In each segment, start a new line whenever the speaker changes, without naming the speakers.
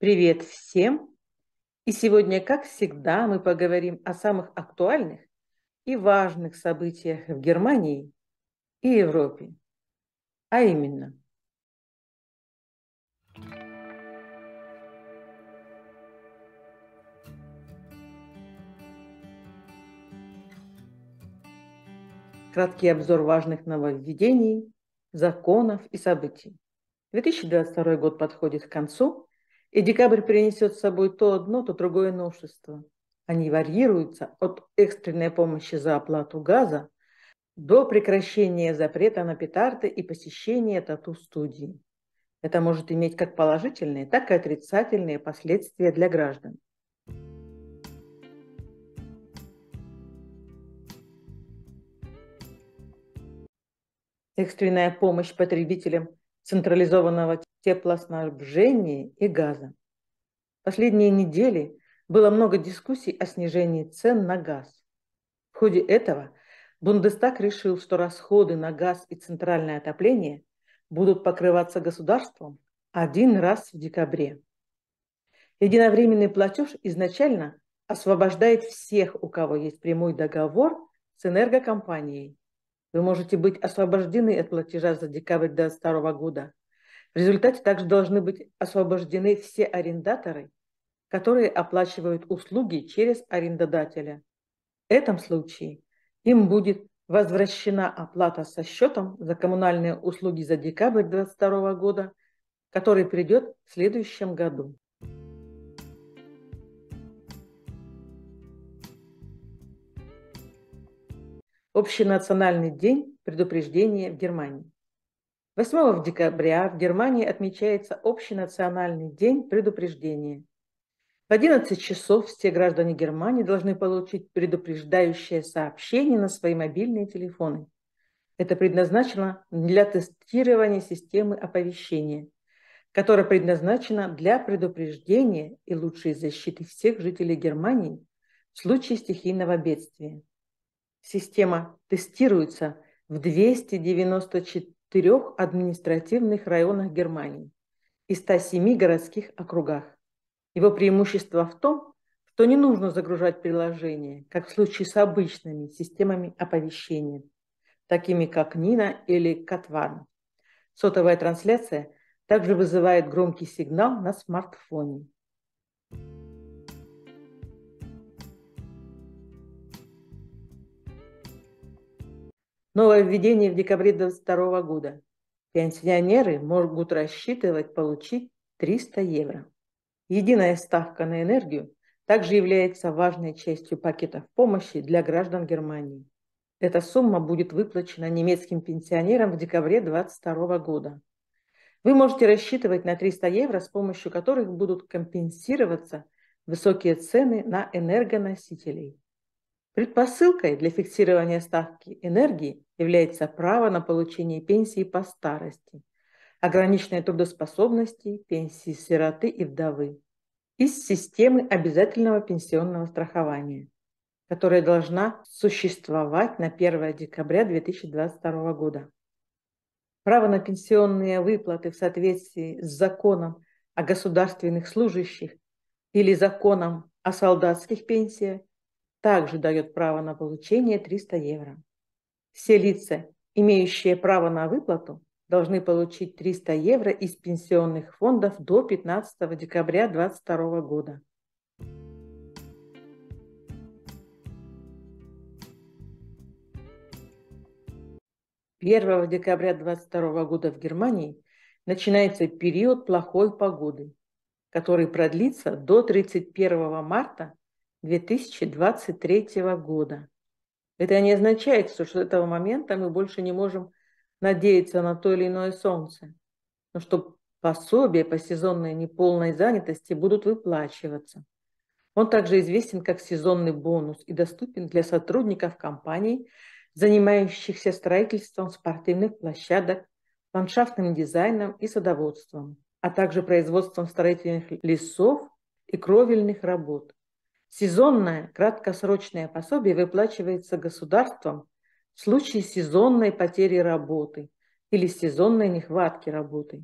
Привет всем! И сегодня, как всегда, мы поговорим о самых актуальных и важных событиях в Германии и Европе. А именно... Краткий обзор важных нововведений, законов и событий. 2022 год подходит к концу, и декабрь принесет с собой то одно, то другое новшество. Они варьируются от экстренной помощи за оплату газа до прекращения запрета на петарды и посещения тату-студии. Это может иметь как положительные, так и отрицательные последствия для граждан. Экстренная помощь потребителям централизованного теплоснабжения и газа. Последние недели было много дискуссий о снижении цен на газ. В ходе этого Бундестаг решил, что расходы на газ и центральное отопление будут покрываться государством один раз в декабре. Единовременный платеж изначально освобождает всех, у кого есть прямой договор с энергокомпанией. Вы можете быть освобождены от платежа за декабрь до 2022 года – в результате также должны быть освобождены все арендаторы, которые оплачивают услуги через арендодателя. В этом случае им будет возвращена оплата со счетом за коммунальные услуги за декабрь 2022 года, который придет в следующем году. Общенациональный день предупреждения в Германии. 8 декабря в Германии отмечается Общенациональный день предупреждения. В 11 часов все граждане Германии должны получить предупреждающее сообщение на свои мобильные телефоны. Это предназначено для тестирования системы оповещения, которая предназначена для предупреждения и лучшей защиты всех жителей Германии в случае стихийного бедствия. Система тестируется в 294 четырех административных районах Германии и 107 городских округах. Его преимущество в том, что не нужно загружать приложение, как в случае с обычными системами оповещения, такими как Нина или Катван. Сотовая трансляция также вызывает громкий сигнал на смартфоне. Новое введение в декабре 2022 года. Пенсионеры могут рассчитывать получить 300 евро. Единая ставка на энергию также является важной частью пакетов помощи для граждан Германии. Эта сумма будет выплачена немецким пенсионерам в декабре 2022 года. Вы можете рассчитывать на 300 евро, с помощью которых будут компенсироваться высокие цены на энергоносителей. Предпосылкой для фиксирования ставки энергии является право на получение пенсии по старости, ограниченной трудоспособности, пенсии сироты и вдовы из системы обязательного пенсионного страхования, которая должна существовать на 1 декабря 2022 года. Право на пенсионные выплаты в соответствии с законом о государственных служащих или законом о солдатских пенсиях также дает право на получение 300 евро. Все лица, имеющие право на выплату, должны получить 300 евро из пенсионных фондов до 15 декабря 2022 года. Первого декабря 2022 года в Германии начинается период плохой погоды, который продлится до 31 марта 2023 года. Это не означает, что с этого момента мы больше не можем надеяться на то или иное солнце, но что пособия по сезонной неполной занятости будут выплачиваться. Он также известен как сезонный бонус и доступен для сотрудников компаний, занимающихся строительством спортивных площадок, ландшафтным дизайном и садоводством, а также производством строительных лесов и кровельных работ. Сезонное краткосрочное пособие выплачивается государством в случае сезонной потери работы или сезонной нехватки работы.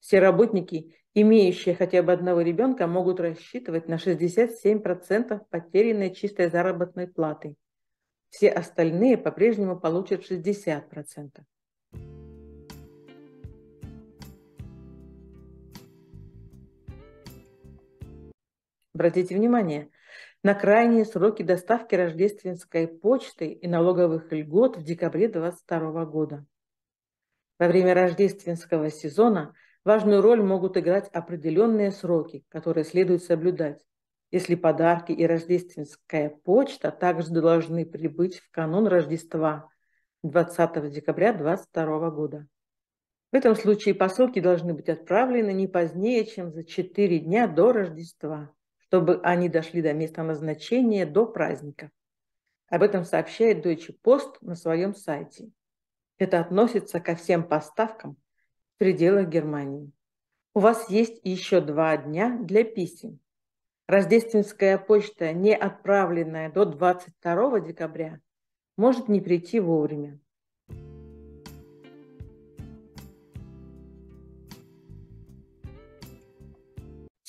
Все работники, имеющие хотя бы одного ребенка, могут рассчитывать на 67% потерянной чистой заработной платы. Все остальные по-прежнему получат 60%. Обратите внимание, на крайние сроки доставки рождественской почты и налоговых льгот в декабре 2022 года. Во время рождественского сезона важную роль могут играть определенные сроки, которые следует соблюдать, если подарки и рождественская почта также должны прибыть в канун Рождества 20 декабря 2022 года. В этом случае посылки должны быть отправлены не позднее, чем за 4 дня до Рождества чтобы они дошли до места назначения до праздника. Об этом сообщает Deutsche Post на своем сайте. Это относится ко всем поставкам в пределах Германии. У вас есть еще два дня для писем. Рождественская почта, не отправленная до 22 декабря, может не прийти вовремя.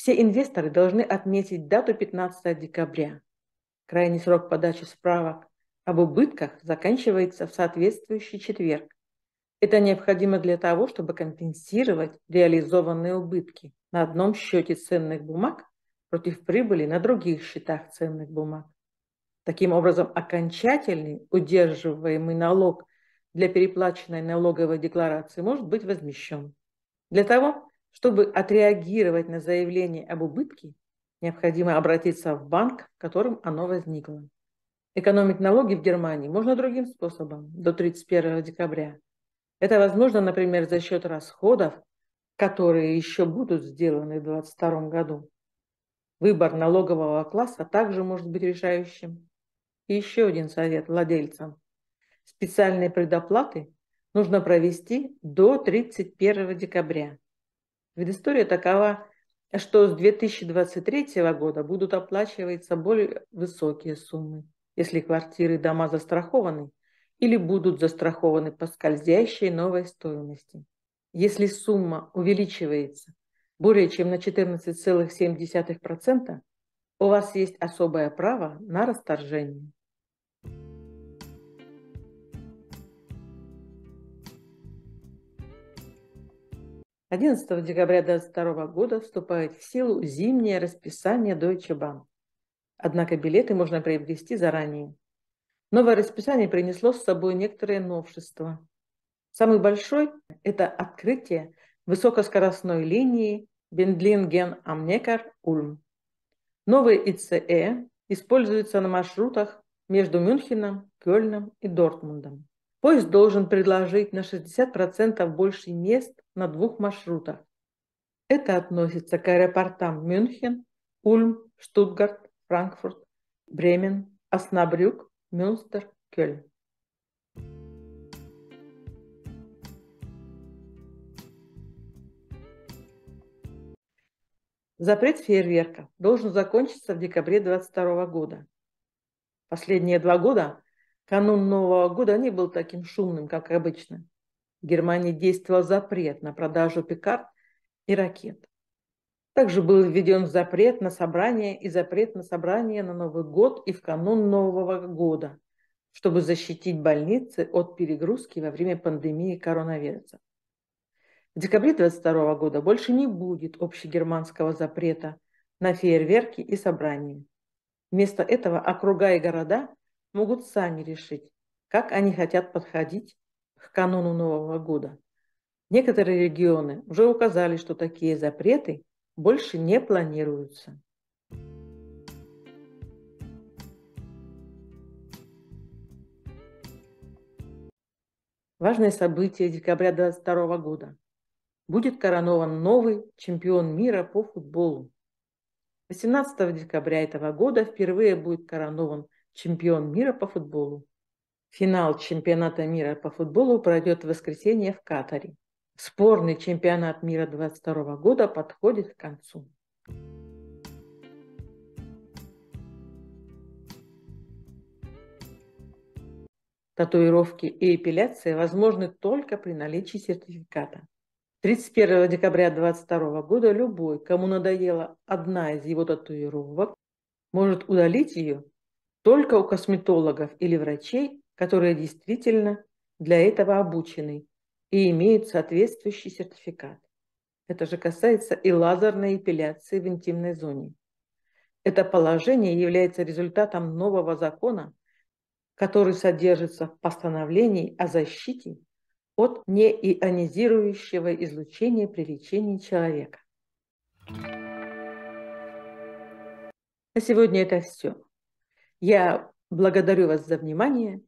Все инвесторы должны отметить дату 15 декабря. Крайний срок подачи справок об убытках заканчивается в соответствующий четверг. Это необходимо для того, чтобы компенсировать реализованные убытки на одном счете ценных бумаг против прибыли на других счетах ценных бумаг. Таким образом, окончательный удерживаемый налог для переплаченной налоговой декларации может быть возмещен. Для того, чтобы отреагировать на заявление об убытке, необходимо обратиться в банк, в котором оно возникло. Экономить налоги в Германии можно другим способом до 31 декабря. Это возможно, например, за счет расходов, которые еще будут сделаны в 2022 году. Выбор налогового класса также может быть решающим. И еще один совет владельцам. Специальные предоплаты нужно провести до 31 декабря. Предыстория такова, что с 2023 года будут оплачиваться более высокие суммы, если квартиры и дома застрахованы или будут застрахованы по скользящей новой стоимости. Если сумма увеличивается более чем на 14,7%, у вас есть особое право на расторжение. 11 декабря 2022 года вступает в силу зимнее расписание Deutsche Bahn. Однако билеты можно приобрести заранее. Новое расписание принесло с собой некоторые новшества. Самый большой – это открытие высокоскоростной линии Бендлинген-Амнекар-Ульм. Новые ИЦЭ используются на маршрутах между Мюнхеном, Кёльном и Дортмундом. Поезд должен предложить на 60% больше мест на двух маршрутах. Это относится к аэропортам Мюнхен, Ульм, Штутгарт, Франкфурт, Бремен, Оснабрюк, Мюнстер, Кёльн. Запрет фейерверка должен закончиться в декабре 2022 года. Последние два года канун Нового года не был таким шумным, как обычно. Германии действовал запрет на продажу пикард и ракет. Также был введен запрет на собрание и запрет на собрание на Новый год и в канун Нового года, чтобы защитить больницы от перегрузки во время пандемии коронавируса. В декабре 2022 года больше не будет общегерманского запрета на фейерверки и собрания. Вместо этого округа и города могут сами решить, как они хотят подходить к канону Нового года. Некоторые регионы уже указали, что такие запреты больше не планируются. Важное событие декабря 2022 года. Будет коронован новый чемпион мира по футболу. 18 декабря этого года впервые будет коронован чемпион мира по футболу. Финал чемпионата мира по футболу пройдет в воскресенье в Катаре. Спорный чемпионат мира 2022 года подходит к концу. Татуировки и эпиляция возможны только при наличии сертификата. 31 декабря 2022 года любой, кому надоела одна из его татуировок, может удалить ее только у косметологов или врачей, которые действительно для этого обучены и имеют соответствующий сертификат. Это же касается и лазерной эпиляции в интимной зоне. Это положение является результатом нового закона, который содержится в постановлении о защите от неионизирующего излучения при лечении человека. На сегодня это все. Я благодарю вас за внимание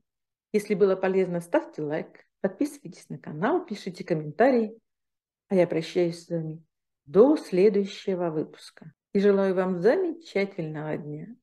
если было полезно, ставьте лайк, подписывайтесь на канал, пишите комментарии. А я прощаюсь с вами до следующего выпуска. И желаю вам замечательного дня.